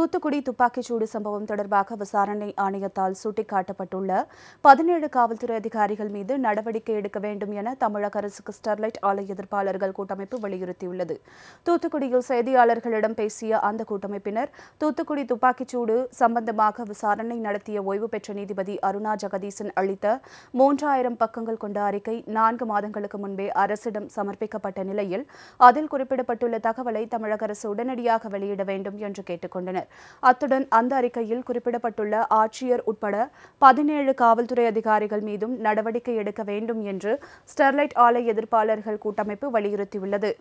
தூத்துக்குடி துப்பாக்கிச்சூடு சம்பவம் தொடர்பாக விசாரணை ஆணையத்தால் சுட்டிக்காட்டப்பட்டுள்ள பதினேழு காவல்துறை அதிகாரிகள் மீது நடவடிக்கை எடுக்க வேண்டும் என தமிழக அரசுக்கு ஸ்டெர்லைட் ஆலை எதிர்ப்பாளர்கள் கூட்டமைப்பு வலியுறுத்தியுள்ளது தூத்துக்குடியில் செய்தியாளர்களிடம் பேசிய அந்த கூட்டமைப்பினர் தூத்துக்குடி துப்பாக்கிச்சூடு சம்பந்தமாக விசாரணை நடத்திய ஓய்வு பெற்ற நீதிபதி அருணா ஜெகதீசன் அளித்த மூன்றாயிரம் பக்கங்கள் கொண்ட அறிக்கை நான்கு மாதங்களுக்கு முன்பே அரசிடம் சமர்ப்பிக்கப்பட்ட நிலையில் அதில் குறிப்பிடப்பட்டுள்ள தகவலை தமிழக அரசு உடனடியாக வெளியிட வேண்டும் என்று கேட்டுக் கொண்டனர் அத்துடன் அந்த அறிக்கையில் குறிப்பிடப்பட்டுள்ள ஆட்சியர் உட்பட பதினேழு காவல்துறை அதிகாரிகள் மீதும் நடவடிக்கை எடுக்க வேண்டும் என்று ஸ்டெர்லைட் ஆலை எதிர்ப்பாளர்கள் கூட்டமைப்பு வலியுறுத்தியுள்ளது